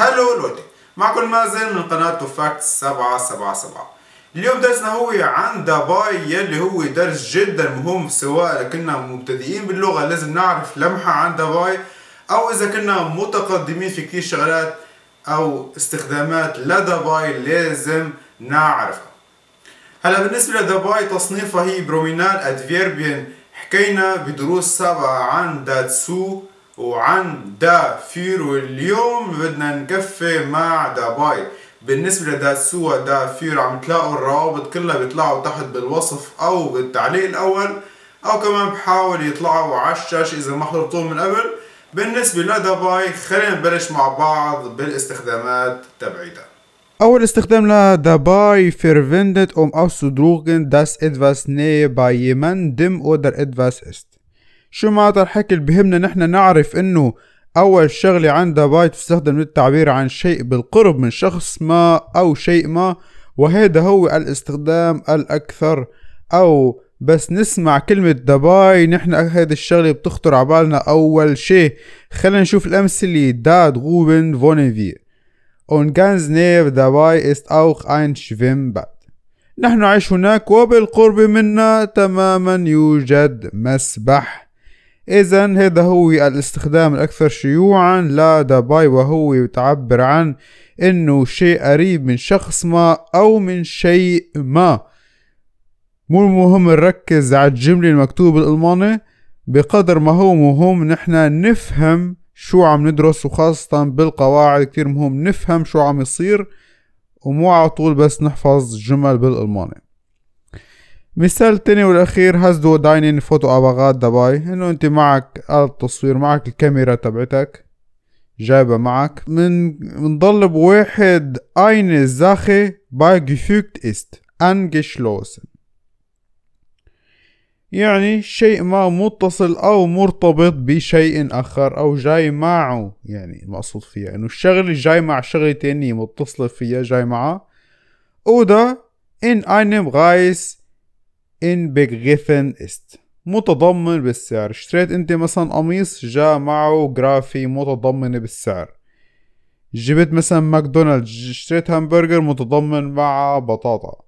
هلو الودي معكم مازن من قناة توفاكت 777 اليوم درسنا هو عن دباي يلي هو درس جدا مهم سواء كنا مبتدئين باللغة لازم نعرف لمحة عن دباي أو إذا كنا متقدمين في كثير شغلات أو استخدامات لدباي لازم نعرفها هلا بالنسبة لدباي تصنيفها هي برومينال ادفيربين حكينا بدروس سابقة عن داتسو وعن فير واليوم بدنا نكفي مع داباي بالنسبة دا فير عم تلاقوا الروابط كلها بيطلعوا تحت بالوصف او بالتعليق الاول او كمان بحاول يطلعوا على الشاشة اذا ما حضرتوه من قبل بالنسبة باي خلينا نبلش مع بعض بالاستخدامات تبعيتها أول استخدام دباي فيرفندت um auszudrücken, dass etwas näher bei دم oder ادفاس است شو معناتها الحكي اللي بهمنا نحن نعرف انه اول شغلة عندها باي تستخدم للتعبير عن شيء بالقرب من شخص ما او شيء ما وهذا هو الاستخدام الاكثر او بس نسمع كلمة دباي نحن هذه الشغلة بتخطر عبالنا أول شيء خلينا نشوف الأمثلة داد غوبن فونيفي غانز نيف دباي است اوخ اين شفيم بعد نحن نعيش هناك وبالقرب منا تماما يوجد مسبح إذا هذا هو الاستخدام الأكثر شيوعا لدى باي وهو يتعبر عن إنه شيء قريب من شخص ما أو من شيء ما مو مهم نركز على الجملة المكتوبة بالألماني بقدر ما هو مهم نحن نفهم شو عم ندرس وخاصة بالقواعد كتير مهم نفهم شو عم يصير ومو على طول بس نحفظ جمل بالألماني مثال تاني والاخير هزدو داينين فوتو اباغات دباي انه انت معك آلة تصوير معك الكاميرا تبعتك جايبة معك من منضل بواحد اين زاخي باي gefügt ist angeschlossen يعني شيء ما متصل او مرتبط بشيء اخر او جاي معه يعني المقصود فيها انه الشغله جاي مع شغله تانية متصله فيها جاي او ده ان اينم غايس ان بيج جيفن است متضمن بالسعر اشتريت انت مثلا قميص جاء معه جرافي متضمنة بالسعر جبت مثلا ماكدونالدز اشتريت همبرجر متضمن مع بطاطا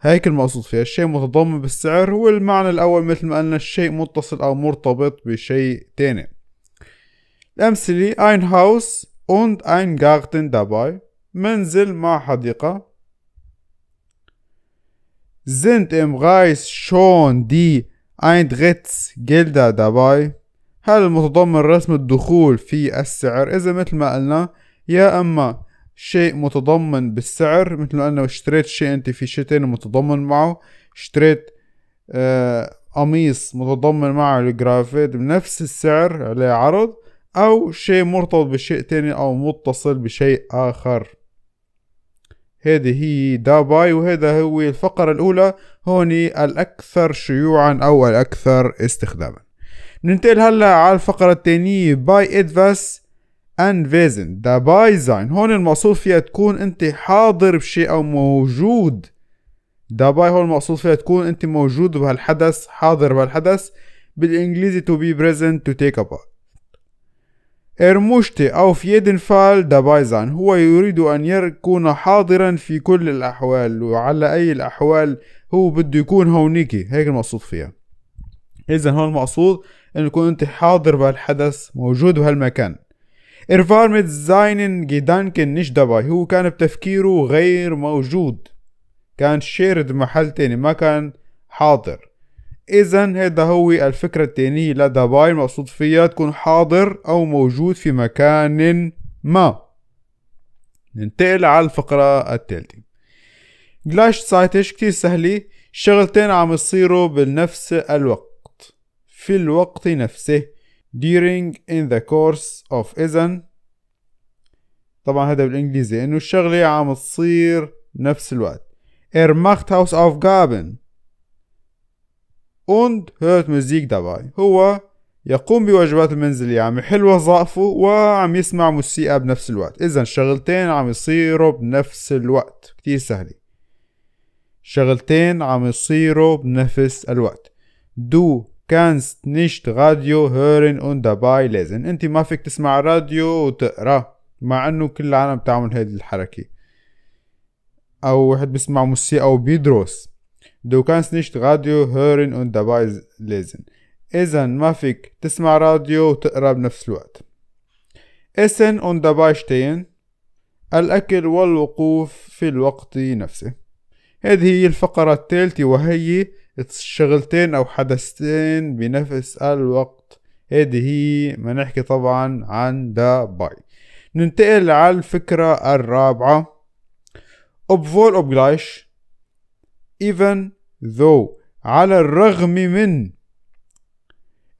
هيك المقصود فيها الشيء متضمن بالسعر هو المعنى الأول مثل ما قلنا الشيء متصل أو مرتبط بشيء تاني الأمثلة اين هاوس اوند اين جارتن dabei منزل مع حديقة Sind im Reis schon die Eintrittsgelder dabei؟ هل متضمن رسم الدخول في السعر؟ إذا مثل ما قلنا يا أما شيء متضمن بالسعر مثل ما قلنا اشتريت شيء أنت في شيء تاني متضمن معه اشتريت آه قميص متضمن معه الجرافيت بنفس السعر عليه عرض أو شيء مرتبط بشيء تاني أو متصل بشيء آخر هذه هي داباي وهذا هو الفقرة الأولى هوني الأكثر شيوعا أو الأكثر استخداما ننتقل هلا على الفقرة الثانية باي ادفاس انفيزن ذا باي زين هون المقصود فيها تكون انت حاضر بشيء او موجود داباي باي هون المقصود فيها تكون انت موجود بهالحدث حاضر بهالحدث بالانجليزي to be present to take a part إرموشتي أو فيدنفال دابايزان هو يريد أن يكون حاضرا في كل الأحوال وعلى أي الأحوال هو بده يكون هونيكي هيك المقصود فيها إذا هون المقصود أن يكون أنت حاضر بهالحدث موجود بهالمكان إرفارمت زاينن جيدانكن نيش دباي هو كان بتفكيره غير موجود كان شيرد محل تاني ما كان حاضر اذا هذا هو الفكرة التانية لدى باي المقصود فيها تكون حاضر او موجود في مكان ما ننتقل على الفقرة التالتة جلاش سايتش كتير سهلة شغلتين عم يصيروا بنفس الوقت في الوقت نفسه during in the course of إذن طبعا هذا بالإنجليزي إنه الشغلة عم تصير نفس الوقت Er macht Haus جابن und hört Musik dabei هو يقوم بواجبات المنزل يعني يحل وظائفه وعم يسمع موسيقى بنفس الوقت إذا شغلتين عم يصيروا بنفس الوقت كتير سهلة شغلتين عم يصيروا بنفس الوقت دو كانست نيشت راديو hören اون dabei لازم، انت ما فيك تسمع راديو وتقرا مع انه كل العالم بتعمل هذه الحركة او واحد بيسمع موسيقى وبيدرس دو كانس nicht راديو hören اون dabei ليزن إذا ما فيك تسمع راديو وتقرا بنفس الوقت اسن اون dabei stehen الأكل والوقوف في الوقت نفسه هذه هي الفقرة الثالثة وهي شغلتين أو حدثتين بنفس الوقت هذه هي ما نحكي طبعا عن داباي ننتقل على الفكرة الرابعة اوبفول اوبجلايش even though على الرغم من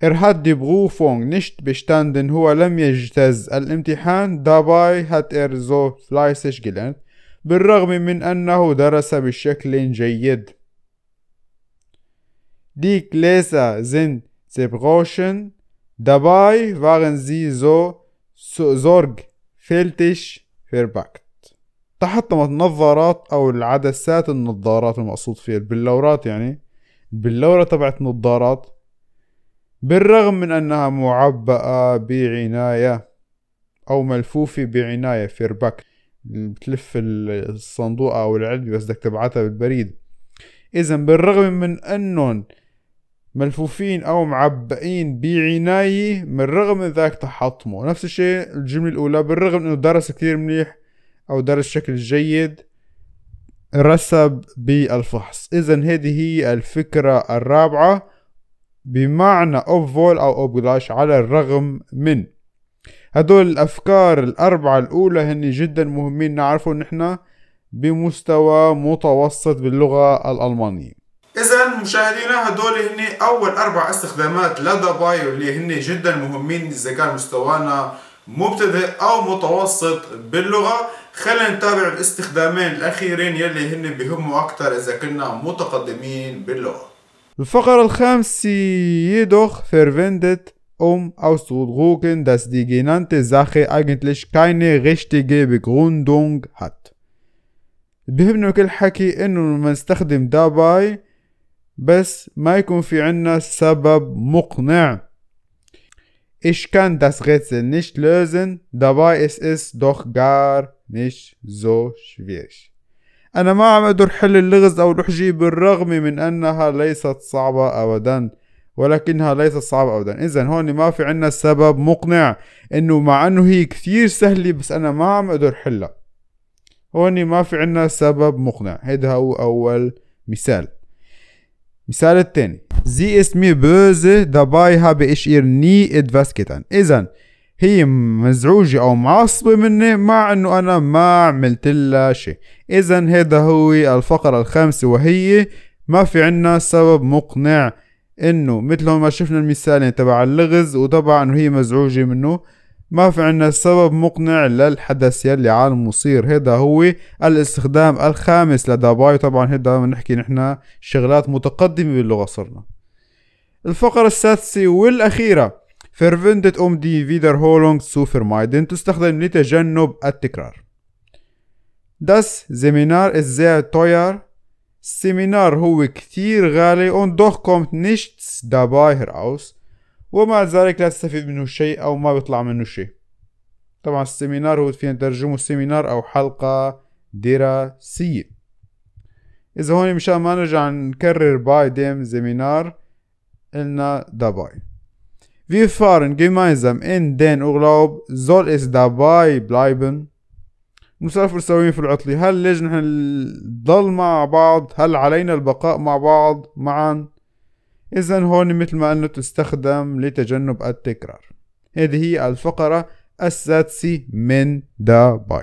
Er hat die Prüfung nicht bestanden, هو لم يجتاز الامتحان dabei hat er so fleißig gelernt بالرغم من أنه درس بشكل جيد Die Gläser sind zerbrochen, dabei waren sie so sorgfältig verpackt. تحت النظارات او العدسات النظارات المقصود فيها البلورات يعني البلورة تبعت نظارات بالرغم من انها معبأة بعناية او ملفوفة بعناية فيرباك بتلف الصندوق او العلبة بس بدك تبعتها بالبريد اذا بالرغم من انهم ملفوفين او معبئين بعناية من رغم من ذاك تحطموا نفس الشيء الجملة الاولى بالرغم انه درس كتير منيح أو درس بشكل جيد رسب بالفحص إذا هذه هي الفكرة الرابعة بمعنى أوفول أو أوبلاش على الرغم من هدول الأفكار الأربعة الأولى هن جدا مهمين نعرفه نحن بمستوى متوسط باللغة الألمانية إذا مشاهدينا هدول هن أول أربع استخدامات لدى بايو اللي هن جدا مهمين إذا كان مستوانا مبتدئ او متوسط باللغه خلينا نتابع الاستخدامين الاخيرين يلي هن بيهموا اكثر اذا كنا متقدمين باللغه الفقرة الخامسة jedoch verwendet um auszudrücken, dass die genannte Sache eigentlich keine richtige Begründung hat. بيهمنا كل حكي انه لما نستخدم داباي بس ما يكون في عنا سبب مقنع Ich kann das Rätsel nicht lösen, dabei ist es doch gar nicht so schwierig. أنا ما عم أقدر حل اللغز أو الحجي بالرغم من أنها ليست صعبة أبدا ولكنها ليست صعبة أبدا إذا هون ما في عنا سبب مقنع إنه مع إنه هي كثير سهلة بس أنا ما عم أقدر حلها هون ما في عنا سبب مقنع هيدا هو أول مثال مثال الثاني Sie ist mir böse, dabei habe ich ihr nie etwas getan. إذا هي مزعوجة أو معصبة مني مع إنه أنا ما عملت لها شيء. إذا هذا هو الفقرة الخامسة وهي ما في عنا سبب مقنع إنه مثل ما شفنا المثال تبع اللغز وطبعا هي مزعوجة منه ما في عنا سبب مقنع للحدث يلي عالم مصير هذا هو الاستخدام الخامس لدباي طبعا هذا بنحكي نحنا شغلات متقدمة باللغة صرنا الفقرة السادسة والأخيرة أم دي فيدر هولونغ سوفر مايدن تستخدم لتجنب التكرار داس Seminar ist sehr سيمينار هو كتير غالي und doch kommt nichts dabei أوس ومع ذلك لا تستفيد منه شيء أو ما بيطلع منه شيء طبعا السيمينار هو فينا ترجمه سيمينار أو حلقة دراسية إذا هون مشان ما نرجع نكرر باي ديم سيمينار لنا dabei. Wir fahren gemeinsam إن دين أغلاوب زول إس دباي بلايبن مسافر سويين في العطلة هل ليش نحن نضل مع بعض هل علينا البقاء مع بعض معا إذا هون مثل ما قلنا تستخدم لتجنب التكرار هذه هي الفقرة السادسة من دباي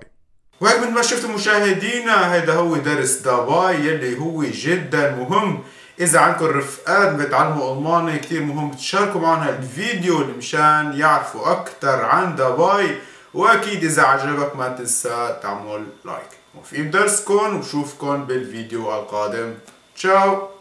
وهيك مثل ما شفتوا مشاهدينا هذا هو درس دباي يلي هو جدا مهم اذا عندكم رفقات بتعلموا الماني كتير مهم تشاركوا معنا هالفيديو مشان يعرفوا اكتر عن دبي واكيد اذا عجبك ما تنسى تعمل لايك وفي درسكم وشوفكم بالفيديو القادم تشاو